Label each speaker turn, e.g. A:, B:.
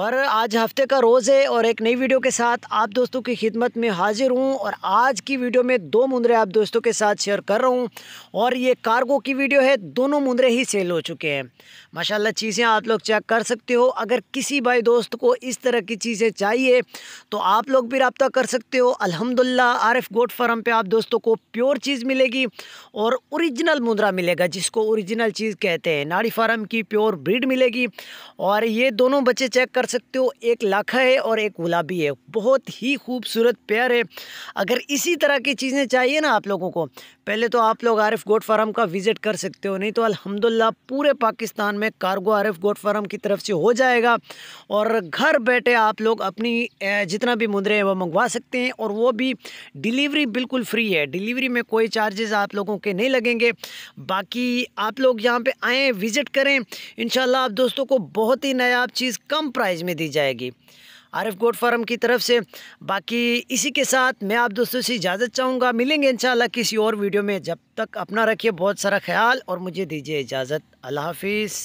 A: और आज हफ्ते का रोज़ है और एक नई वीडियो के साथ आप दोस्तों की खिदमत में हाजिर हूँ और आज की वीडियो में दो मुंदरे आप दोस्तों के साथ शेयर कर रहा हूँ और ये कार्गो की वीडियो है दोनों मुंदरे ही सेल हो चुके हैं माशाल्लाह चीज़ें आप लोग चेक कर सकते हो अगर किसी भाई दोस्त को इस तरह की चीज़ें चाहिए तो आप लोग भी रबता कर सकते हो अलहमदिल्ला आर एफ गोट फार्म पर आप दोस्तों को प्योर चीज़ मिलेगी और औरिजिनल मुंदरा मिलेगा जिसको औरिजिनल चीज़ कहते हैं नाड़ी फार्म की प्योर ब्रीड मिलेगी और ये दोनों बच्चे चेक कर कर सकते हो एक लाखा है और एक गुलाबी है बहुत ही खूबसूरत पेयर है अगर इसी तरह की चीज़ें चाहिए ना आप लोगों को पहले तो आप लोग आरिफ गोट फार्म का विज़िट कर सकते हो नहीं तो अल्हम्दुलिल्लाह पूरे पाकिस्तान में कार्गो आरिफ गोट फार्म की तरफ से हो जाएगा और घर बैठे आप लोग अपनी जितना भी मुद्रे हैं वो मंगवा सकते हैं और वो भी डिलीवरी बिल्कुल फ्री है डिलीवरी में कोई चार्जेस आप लोगों के नहीं लगेंगे बाकी आप लोग यहाँ पर आएँ विज़िट करें इन आप दोस्तों को बहुत ही नया चीज़ कम प्राइस प्राइज़ में दी जाएगी आरिफ गोड फार्म की तरफ से बाकी इसी के साथ मैं आप दोस्तों से इजाज़त चाहूँगा मिलेंगे इंशाल्लाह किसी और वीडियो में जब तक अपना रखिए बहुत सारा ख्याल और मुझे दीजिए इजाज़त अल्लाह हाफिज़